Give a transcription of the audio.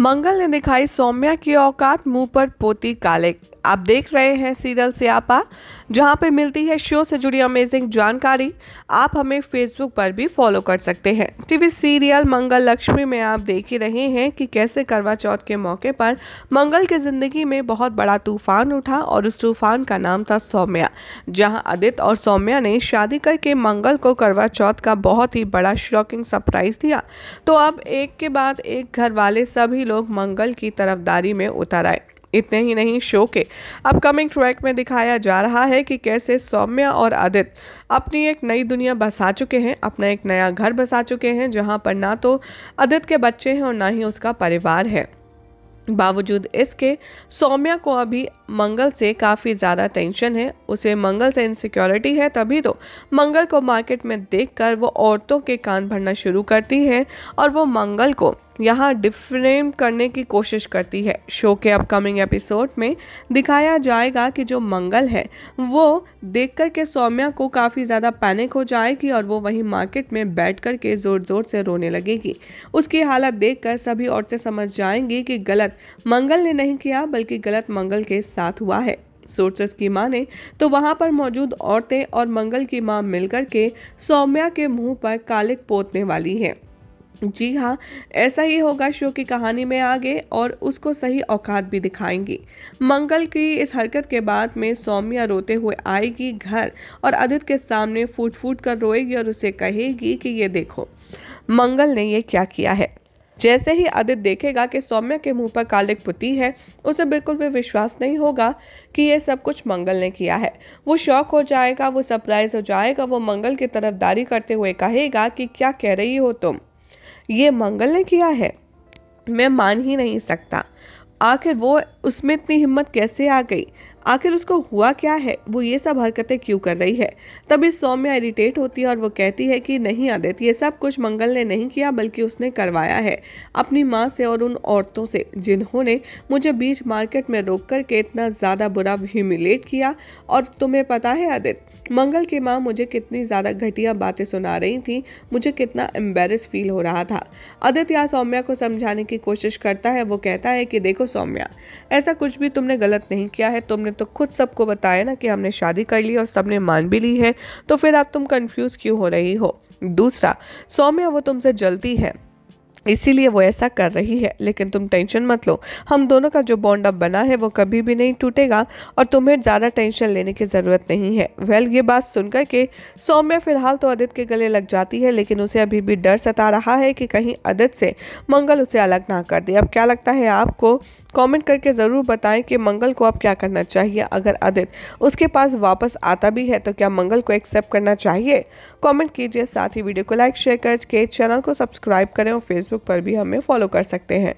मंगल ने दिखाई सौम्या की औकात मुंह पर पोती काले आप देख रहे हैं सीरियल से आपा जहां पे मिलती है शो से जुड़ी अमेजिंग जानकारी आप हमें फेसबुक पर भी फॉलो कर सकते हैं टीवी सीरियल मंगल लक्ष्मी में आप देख ही रहे हैं कि कैसे करवा चौथ के मौके पर मंगल की ज़िंदगी में बहुत बड़ा तूफान उठा और उस तूफान का नाम था सौम्या जहाँ आदित्य और सौम्या ने शादी करके मंगल को करवा चौथ का बहुत ही बड़ा शॉकिंग सरप्राइज़ दिया तो अब एक के बाद एक घर वाले सभी लोग मंगल की तरफदारी में उतर आए इतने ही नहीं शो के अपकमिंग ट्रैक में दिखाया जा रहा है कि कैसे सौम्या और आदित्य अपनी एक नई दुनिया बसा चुके हैं अपना एक नया घर बसा चुके हैं जहां पर ना तो आदित्य के बच्चे हैं और ना ही उसका परिवार है बावजूद इसके सौम्या को अभी मंगल से काफ़ी ज़्यादा टेंशन है उसे मंगल से इनसिक्योरिटी है तभी तो मंगल को मार्केट में देखकर वो औरतों के कान भरना शुरू करती है और वो मंगल को यहाँ डिफ्रेम करने की कोशिश करती है शो के अपकमिंग एपिसोड में दिखाया जाएगा कि जो मंगल है वो देखकर के सौम्या को काफ़ी ज़्यादा पैनिक हो जाएगी और वो वहीं मार्केट में बैठ कर के ज़ोर ज़ोर से रोने लगेगी उसकी हालत देखकर सभी औरतें समझ जाएंगी कि गलत मंगल ने नहीं किया बल्कि गलत मंगल के साथ हुआ है सोर्सेस की माने तो वहां पर मौजूद औरतें और मंगल की माँ मिलकर के सौम्या के मुंह पर कालिक पोतने वाली हैं जी हाँ ऐसा ही होगा शो की कहानी में आगे और उसको सही औकात भी दिखाएंगी मंगल की इस हरकत के बाद में सौम्या रोते हुए आएगी घर और आदित्य के सामने फूट फूट कर रोएगी और उसे कहेगी कि ये देखो मंगल ने ये क्या किया है जैसे ही आदित्य देखेगा कि सौम्या के मुंह पर कालिक पुती है उसे बिल्कुल भी विश्वास नहीं होगा कि यह सब कुछ मंगल ने किया है वो शौक हो जाएगा वो सरप्राइज हो जाएगा वो मंगल की तरफदारी करते हुए कहेगा कि क्या कह रही हो तुम ये मंगल ने किया है मैं मान ही नहीं सकता आखिर वो उसमें इतनी हिम्मत कैसे आ गई आखिर उसको हुआ क्या है वो ये सब हरकतें क्यों कर रही है तभी सौम्या इरिटेट होती है और वो कहती है कि नहीं आदित ये सब कुछ मंगल ने नहीं किया बल्कि उसने करवाया है अपनी माँ से और उन औरतों से जिन्होंने मुझे बीच मार्केट में रोक कर के इतना ज़्यादा बुरा ह्यूमिलेट किया और तुम्हें पता है आदित मंगल की माँ मुझे कितनी ज़्यादा घटिया बातें सुना रही थी मुझे कितना एम्बेरस फील हो रहा था आदित्य सौम्या को समझाने की कोशिश करता है वो कहता है कि देखो सौम्या ऐसा कुछ भी तुमने गलत नहीं किया है तुमने तो खुद सबको बताया ना कि हमने शादी कर ली और सबने मान भी ली है तो फिर आप तुम कन्फ्यूज़ क्यों हो रही हो दूसरा सौम्या वो तुमसे जलती है इसीलिए वो ऐसा कर रही है लेकिन तुम टेंशन मत लो हम दोनों का जो बॉन्ड अब बना है वो कभी भी नहीं टूटेगा और तुम्हें ज़्यादा टेंशन लेने की ज़रूरत नहीं है वेल ये बात सुनकर के सौम्या फिलहाल तो आदित्य के गले लग जाती है लेकिन उसे अभी भी डर सता रहा है कि कहीं आदित्य से मंगल उसे अलग ना कर दे अब क्या लगता है आपको कमेंट करके ज़रूर बताएं कि मंगल को अब क्या करना चाहिए अगर आदित्य उसके पास वापस आता भी है तो क्या मंगल को एक्सेप्ट करना चाहिए कमेंट कीजिए साथ ही वीडियो को लाइक शेयर करके चैनल को सब्सक्राइब करें और फेसबुक फेसबुक पर भी हमें फॉलो कर सकते हैं